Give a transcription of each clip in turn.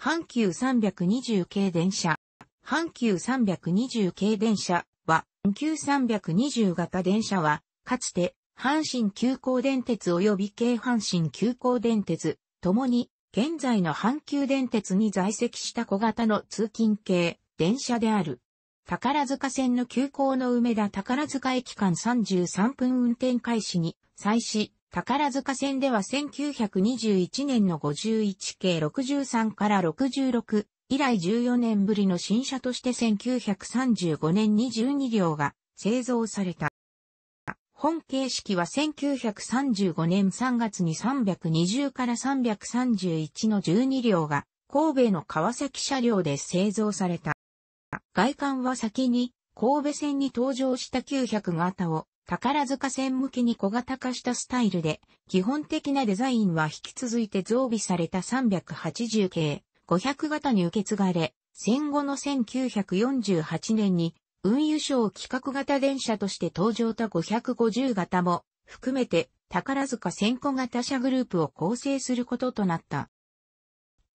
阪急320系電車。阪急320系電車は、阪急320型電車は、かつて、阪神急行電鉄及び京阪神急行電鉄、ともに、現在の阪急電鉄に在籍した小型の通勤系電車である。宝塚線の急行の梅田宝塚駅間33分運転開始に、際し、宝塚線では1921年の51系63から66以来14年ぶりの新車として1935年に12両が製造された。本形式は1935年3月に320から331の12両が神戸の川崎車両で製造された。外観は先に神戸線に登場した900型を宝塚線向けに小型化したスタイルで、基本的なデザインは引き続いて増備された380系、500型に受け継がれ、戦後の1948年に、運輸省企画型電車として登場た550型も、含めて、宝塚線小型車グループを構成することとなった。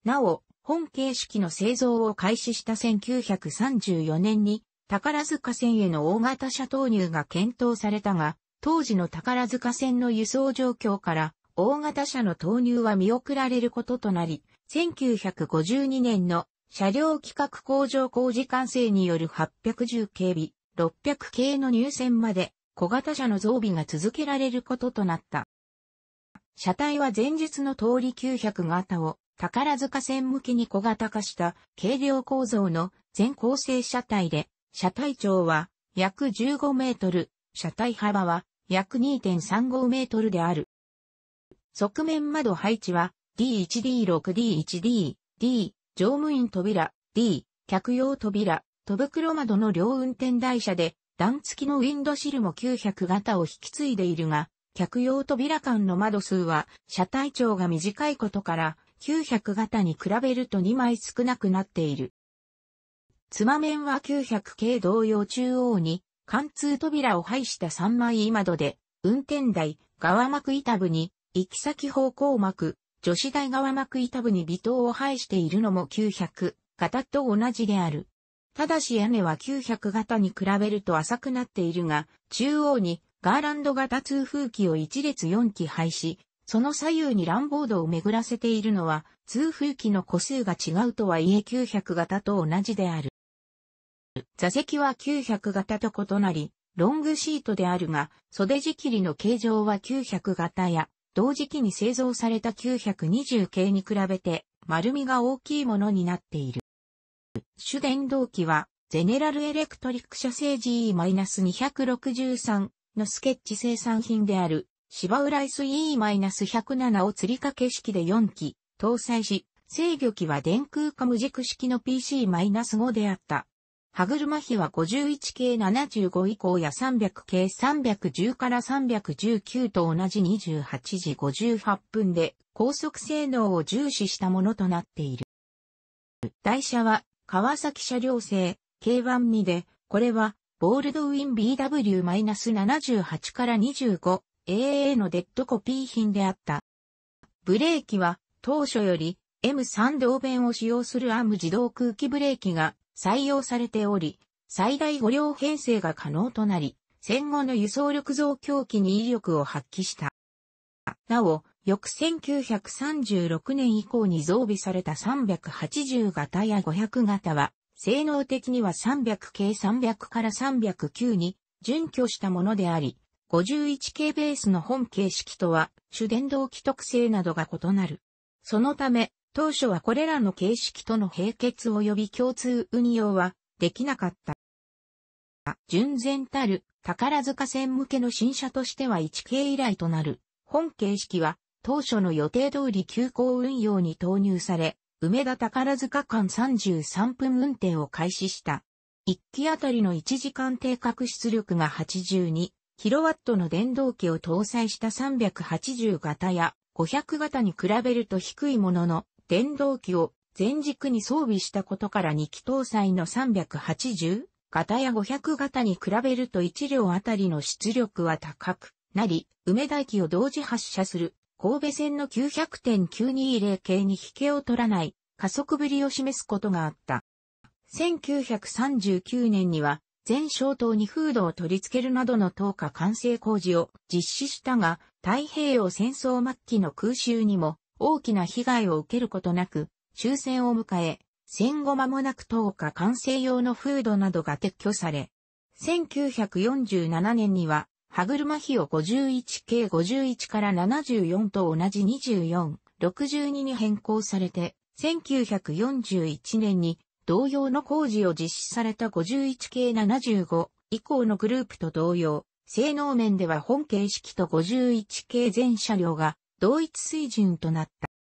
なお、本形式の製造を開始した1934年に、宝塚線への大型車投入が検討されたが、当時の宝塚線の輸送状況から、大型車の投入は見送られることとなり、1952年の車両規格工場工事完成による810警備、600系の入線まで小型車の増備が続けられることとなった。車体は前日の通り900型を宝塚線向きに小型化した軽量構造の全構成車体で車体長は約15メートル、車体幅は約2.35メートルである。側面窓配置は D1D6D1D、D、乗務員扉、D、客用扉、戸袋窓の両運転台車で、段付きのウィンドシルも900型を引き継いでいるが、客用扉間の窓数は車体長が短いことから900型に比べると2枚少なくなっている。つま面は900系同様中央に、貫通扉を配した3枚窓で、運転台、側幕板部に、行き先方向幕、女子台側幕板部に微糖を配しているのも900型と同じである。ただし屋根は900型に比べると浅くなっているが、中央にガーランド型通風機を1列4機配し、その左右に乱ボードを巡らせているのは、通風機の個数が違うとはいえ900型と同じである。座席は900型と異なり、ロングシートであるが、袖仕切りの形状は900型や、同時期に製造された920系に比べて、丸みが大きいものになっている。主電動機は、ゼネラルエレクトリック社製 GE-263 のスケッチ生産品である、芝浦イス e 1 0 7を吊り掛け式で4機搭載し、制御機は電空化無軸式の PC-5 であった。歯車比は51系75以降や300系310から319と同じ28時58分で高速性能を重視したものとなっている。台車は川崎車両製 K12 で、これはボールドウィン BW-78 から 25AA のデッドコピー品であった。ブレーキは当初より M3 同弁を使用するアーム自動空気ブレーキが採用されており、最大5両編成が可能となり、戦後の輸送力増強期に威力を発揮した。なお、翌1936年以降に増備された380型や500型は、性能的には300系300から309に準拠したものであり、51系ベースの本形式とは主電動機特性などが異なる。そのため、当初はこれらの形式との並結及び共通運用はできなかった。純然たる宝塚線向けの新車としては1系以来となる本形式は当初の予定通り急行運用に投入され、梅田宝塚間33分運転を開始した。1機あたりの1時間定格出力が 82kW の電動機を搭載した380型や500型に比べると低いものの、電動機を前軸に装備したことから2機搭載の380型や500型に比べると1両あたりの出力は高くなり、梅田駅を同時発射する神戸線の900.920系に引けを取らない加速ぶりを示すことがあった。1939年には全消島にフードを取り付けるなどの投下完成工事を実施したが、太平洋戦争末期の空襲にも大きな被害を受けることなく、終戦を迎え、戦後間もなく10日完成用のフードなどが撤去され、1947年には、歯車費を51系51から74と同じ24、62に変更されて、1941年に同様の工事を実施された51系75以降のグループと同様、性能面では本形式と51系全車両が同一水準となっ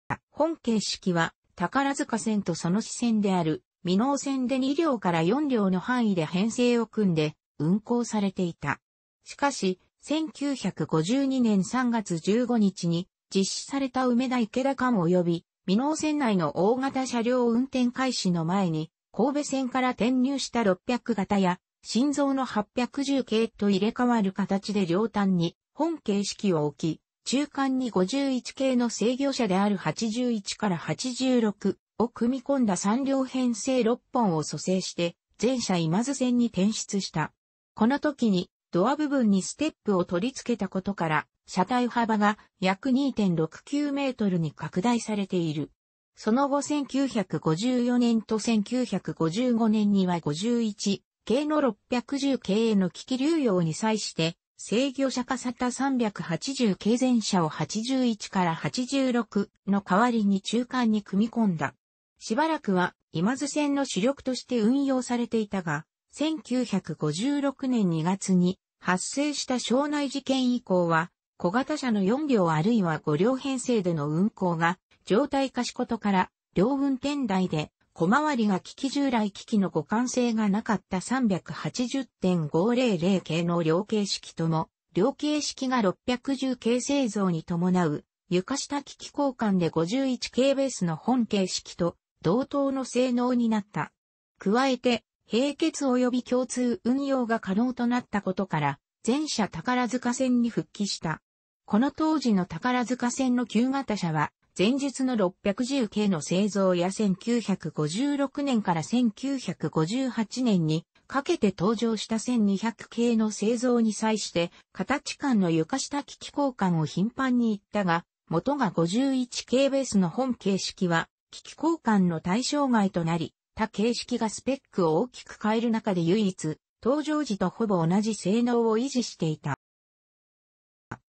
た。本形式は宝塚線とその支線である美濃線で2両から4両の範囲で編成を組んで運行されていた。しかし、1952年3月15日に実施された梅田池田間及び美濃線内の大型車両運転開始の前に神戸線から転入した600型や心臓の810系と入れ替わる形で両端に本形式を置き、中間に51系の制御車である81から86を組み込んだ3両編成6本を蘇生して、全車今津線に転出した。この時に、ドア部分にステップを取り付けたことから、車体幅が約2.69メートルに拡大されている。その後1954年と1955年には51系の610系への機器流用に際して、制御者化型380経前者を81から86の代わりに中間に組み込んだ。しばらくは今津線の主力として運用されていたが、1956年2月に発生した省内事件以降は、小型車の4両あるいは5両編成での運行が状態化しことから、両運転台で小回りが機器従来機器の互換性がなかった380.500系の量形式とも、量形式が610系製造に伴う、床下機器交換で51系ベースの本形式と同等の性能になった。加えて、並結及び共通運用が可能となったことから、全社宝塚線に復帰した。この当時の宝塚線の旧型車は、前述の 610K の製造や1956年から1958年にかけて登場した 1200K の製造に際して形間の床下機器交換を頻繁に行ったが、元が 51K ベースの本形式は機器交換の対象外となり、他形式がスペックを大きく変える中で唯一、登場時とほぼ同じ性能を維持していた。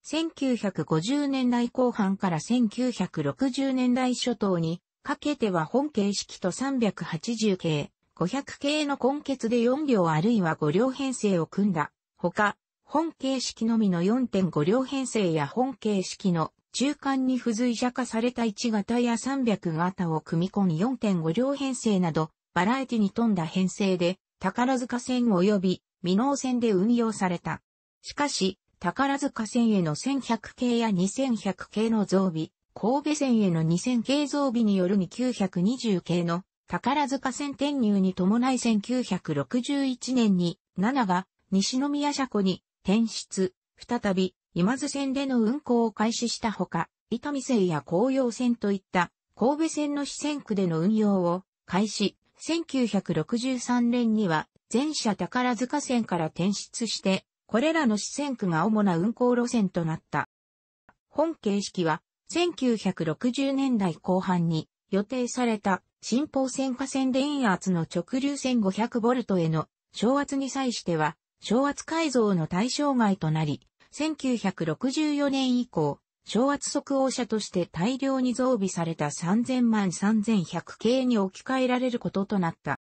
1950年代後半から1960年代初頭にかけては本形式と380形、500形の根結で4両あるいは5両編成を組んだ。ほか、本形式のみの4.5両編成や本形式の中間に付随者化された1型や300型を組み込み4.5両編成など、バラエティに富んだ編成で、宝塚線及び、未納線で運用された。しかし、宝塚線への1100系や2100系の増備、神戸線への2000系増備による2920系の宝塚線転入に伴い1961年に7が西宮車庫に転出、再び今津線での運行を開始したほか、伊丹線や紅葉線といった神戸線の支線区での運用を開始、1963年には全車宝塚線から転出してこれらの四線区が主な運行路線となった。本形式は、1960年代後半に予定された新方線下線電圧の直流線 500V への昇圧に際しては、昇圧改造の対象外となり、1964年以降、昇圧速応車として大量に増備された3000万3100系に置き換えられることとなった。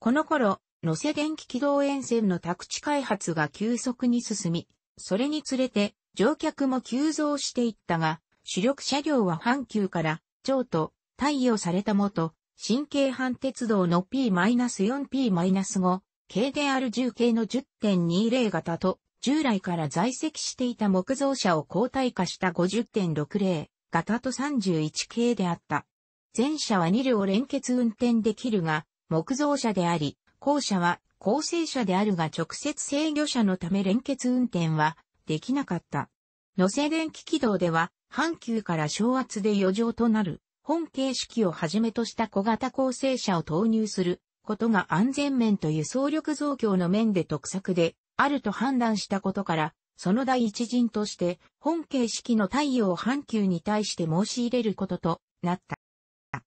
この頃、野瀬電気軌道沿線の宅地開発が急速に進み、それにつれて乗客も急増していったが、主力車両は阪急から譲と、対応されたもと、新京阪鉄道の P-4P-5 系である10系の10.20型と、従来から在籍していた木造車を交代化した50.60型と31系であった。全車は2両連結運転できるが、木造車であり、後者は構成者であるが直接制御者のため連結運転はできなかった。野せ電気軌道では、半球から小圧で余剰となる本形式をはじめとした小型構成車を投入することが安全面と輸送力増強の面で得策であると判断したことから、その第一陣として本形式の太陽を球に対して申し入れることとなった。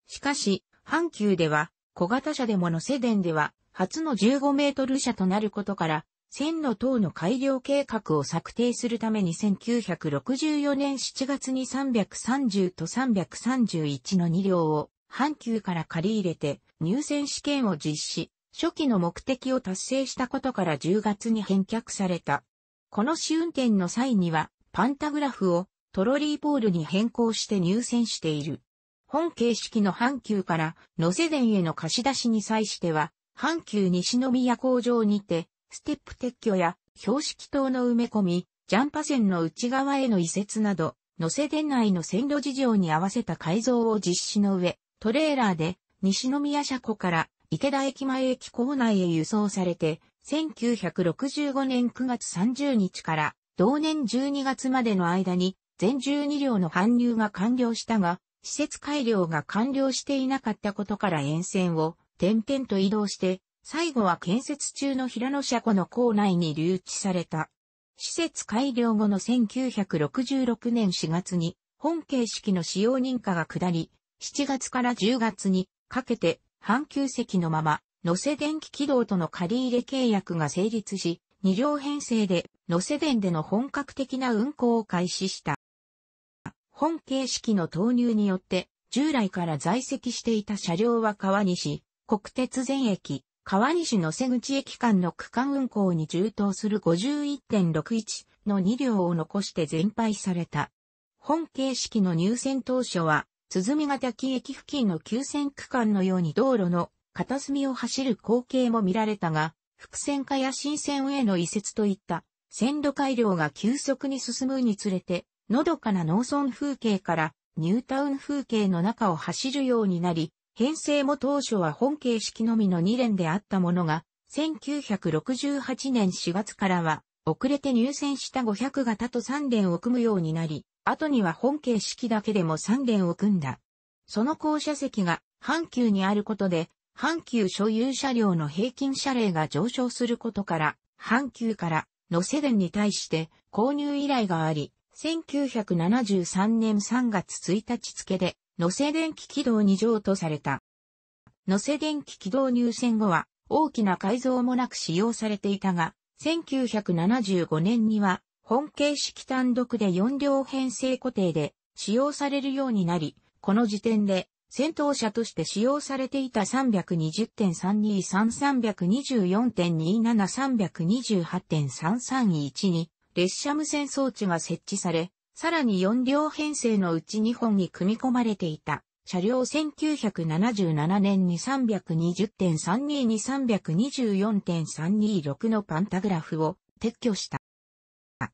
しかし、半球では小型車でものせ電では初の15メートル車となることから、線路等の改良計画を策定するために1964年7月に330と331の2両を阪急から借り入れて入選試験を実施、初期の目的を達成したことから10月に返却された。この試運転の際にはパンタグラフをトロリーポールに変更して入選している。本形式の阪急から野瀬電への貸し出しに際しては、阪急西宮工場にて、ステップ撤去や標識等の埋め込み、ジャンパ線の内側への移設など、乗せ電内の線路事情に合わせた改造を実施の上、トレーラーで西宮車庫から池田駅前駅構内へ輸送されて、1965年9月30日から同年12月までの間に全12両の搬入が完了したが、施設改良が完了していなかったことから沿線を点々と移動して、最後は建設中の平野車庫の構内に留置された。施設改良後の1966年4月に本形式の使用認可が下り、7月から10月にかけて半球席のまま、野瀬電気軌道との借入契約が成立し、2両編成で野瀬電での本格的な運行を開始した。本形式の投入によって、従来から在籍していた車両は川西、国鉄全駅、川西の瀬口駅間の区間運行に充当する51.61の2両を残して全廃された。本形式の入線当初は、鼓ヶ滝駅付近の急線区間のように道路の片隅を走る光景も見られたが、複線化や新線への移設といった線路改良が急速に進むにつれて、のどかな農村風景からニュータウン風景の中を走るようになり、編成も当初は本形式のみの2連であったものが、1968年4月からは、遅れて入選した500型と3連を組むようになり、後には本形式だけでも3連を組んだ。その校舎席が阪急にあることで、阪急所有車両の平均車齢が上昇することから、阪急からのセデンに対して購入依頼があり、1973年3月1日付で乗せ電気軌道に譲渡された。乗せ電気軌道入線後は、大きな改造もなく使用されていたが、1975年には、本形式単独で4両編成固定で使用されるようになり、この時点で、戦闘車として使用されていた320.323、324.27、328.331に、列車無線装置が設置され、さらに4両編成のうち2本に組み込まれていた。車両1977年に320.32に324.326のパンタグラフを撤去した。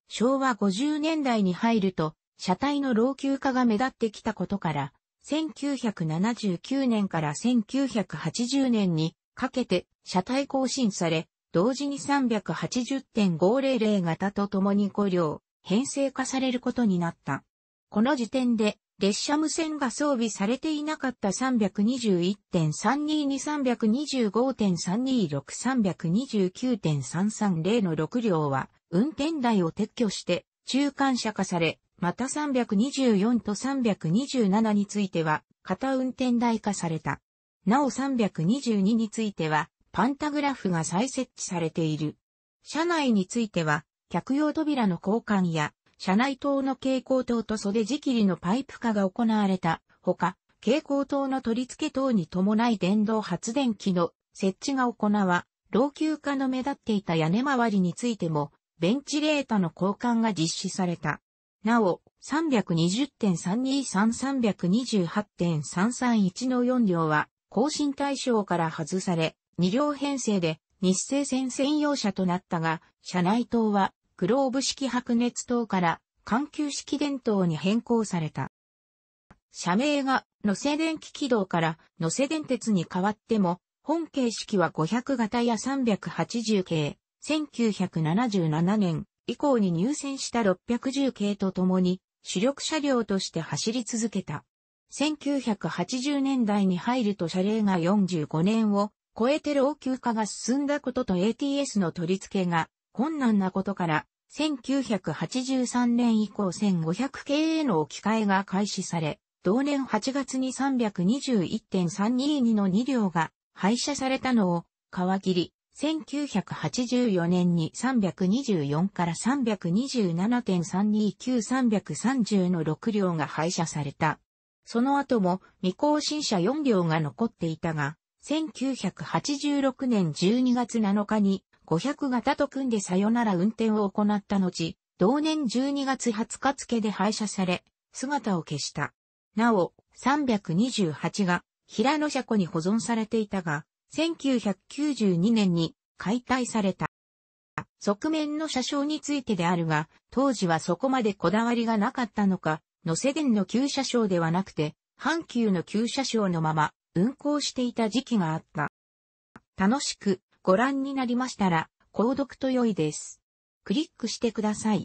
昭和50年代に入ると、車体の老朽化が目立ってきたことから、1979年から1980年にかけて車体更新され、同時に380.500型と共に5両、編成化されることになった。この時点で、列車無線が装備されていなかった321.322-325.326-329.330の6両は、運転台を撤去して、中間車化され、また324と327については、片運転台化された。なお322については、パンタグラフが再設置されている。車内については、客用扉の交換や、車内灯の蛍光灯と袖仕切りのパイプ化が行われたほか、蛍光灯の取り付け等に伴い電動発電機の設置が行わ、老朽化の目立っていた屋根周りについても、ベンチレータの交換が実施された。なお、320.323-328.331の4両は、更新対象から外され、2両編成で、日清線専用車となったが、車内灯はグローブ式白熱灯から緩急式電灯に変更された。社名が野せ電気軌道から乗せ電鉄に変わっても、本形式は500型や380系、1977年以降に入線した610系とともに主力車両として走り続けた。1980年代に入ると車齢が45年を超えて老朽化が進んだことと ATS の取り付けが困難なことから、1983年以降1500系への置き換えが開始され、同年8月に321.322の2両が廃車されたのを皮切り、1984年に324から327.329330の6両が廃車された。その後も未更新車4両が残っていたが、1986年12月7日に500型と組んでさよなら運転を行った後、同年12月20日付で廃車され、姿を消した。なお、328が平野車庫に保存されていたが、1992年に解体された。側面の車掌についてであるが、当時はそこまでこだわりがなかったのか、の瀬電の旧車掌ではなくて、阪急の旧車掌のまま、運行していた時期があった。楽しくご覧になりましたら、購読と良いです。クリックしてください。